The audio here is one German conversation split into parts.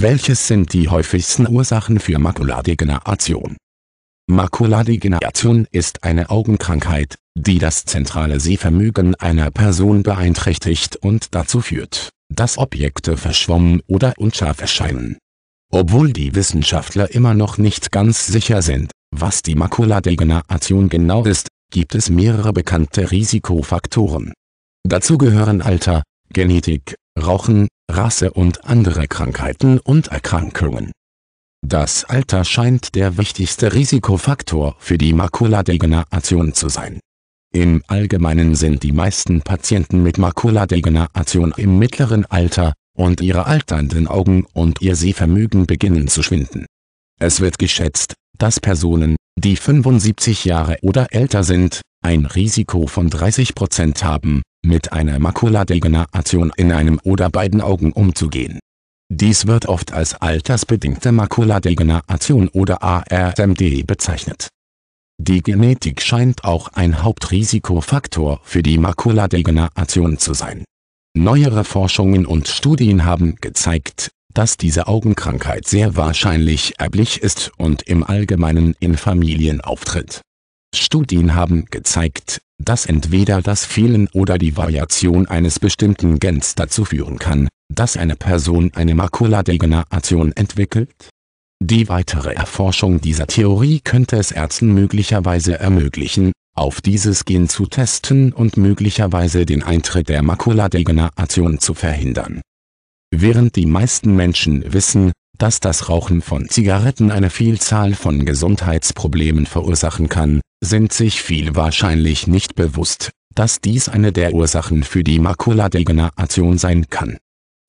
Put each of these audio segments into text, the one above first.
Welches sind die häufigsten Ursachen für Makuladegeneration? Makuladegeneration ist eine Augenkrankheit, die das zentrale Sehvermögen einer Person beeinträchtigt und dazu führt, dass Objekte verschwommen oder unscharf erscheinen. Obwohl die Wissenschaftler immer noch nicht ganz sicher sind, was die Makuladegeneration genau ist, gibt es mehrere bekannte Risikofaktoren. Dazu gehören Alter, Genetik, Rauchen, Rasse und andere Krankheiten und Erkrankungen. Das Alter scheint der wichtigste Risikofaktor für die Makuladegeneration zu sein. Im Allgemeinen sind die meisten Patienten mit Makuladegeneration im mittleren Alter, und ihre alternden Augen und ihr Sehvermögen beginnen zu schwinden. Es wird geschätzt, dass Personen, die 75 Jahre oder älter sind, ein Risiko von 30% haben, mit einer Makuladegeneration in einem oder beiden Augen umzugehen. Dies wird oft als altersbedingte Makuladegeneration oder ARMD bezeichnet. Die Genetik scheint auch ein Hauptrisikofaktor für die Makuladegeneration zu sein. Neuere Forschungen und Studien haben gezeigt, dass diese Augenkrankheit sehr wahrscheinlich erblich ist und im Allgemeinen in Familien auftritt. Studien haben gezeigt, dass entweder das Fehlen oder die Variation eines bestimmten Gens dazu führen kann, dass eine Person eine Makuladegeneration entwickelt. Die weitere Erforschung dieser Theorie könnte es Ärzten möglicherweise ermöglichen, auf dieses Gen zu testen und möglicherweise den Eintritt der Makuladegeneration zu verhindern. Während die meisten Menschen wissen, dass das Rauchen von Zigaretten eine Vielzahl von Gesundheitsproblemen verursachen kann, sind sich viele wahrscheinlich nicht bewusst, dass dies eine der Ursachen für die Makuladegeneration sein kann.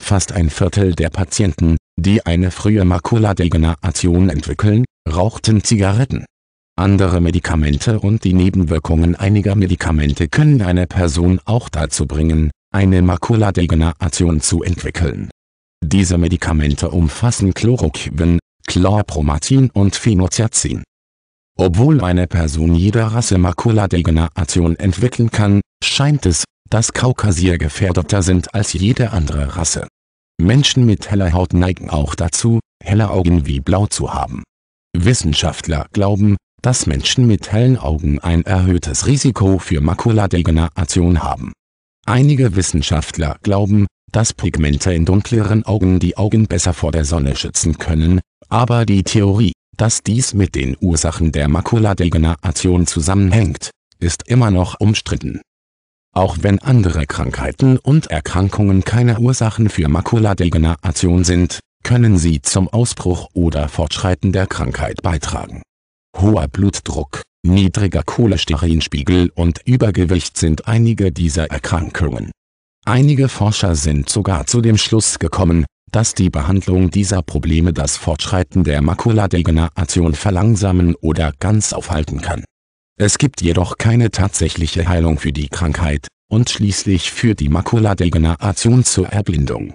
Fast ein Viertel der Patienten, die eine frühe Makuladegeneration entwickeln, rauchten Zigaretten. Andere Medikamente und die Nebenwirkungen einiger Medikamente können eine Person auch dazu bringen, eine Makuladegeneration zu entwickeln diese Medikamente umfassen Chloroquin, Chlorpromatin und Phenoxazin. Obwohl eine Person jeder Rasse Makuladegeneration entwickeln kann, scheint es, dass Kaukasier gefährdeter sind als jede andere Rasse. Menschen mit heller Haut neigen auch dazu, helle Augen wie blau zu haben. Wissenschaftler glauben, dass Menschen mit hellen Augen ein erhöhtes Risiko für Makuladegeneration haben. Einige Wissenschaftler glauben, dass Pigmente in dunkleren Augen die Augen besser vor der Sonne schützen können, aber die Theorie, dass dies mit den Ursachen der Makuladegeneration zusammenhängt, ist immer noch umstritten. Auch wenn andere Krankheiten und Erkrankungen keine Ursachen für Makuladegeneration sind, können sie zum Ausbruch oder Fortschreiten der Krankheit beitragen. Hoher Blutdruck, niedriger Cholesterinspiegel und Übergewicht sind einige dieser Erkrankungen. Einige Forscher sind sogar zu dem Schluss gekommen, dass die Behandlung dieser Probleme das Fortschreiten der Makuladegeneration verlangsamen oder ganz aufhalten kann. Es gibt jedoch keine tatsächliche Heilung für die Krankheit und schließlich führt die Makuladegeneration zur Erblindung.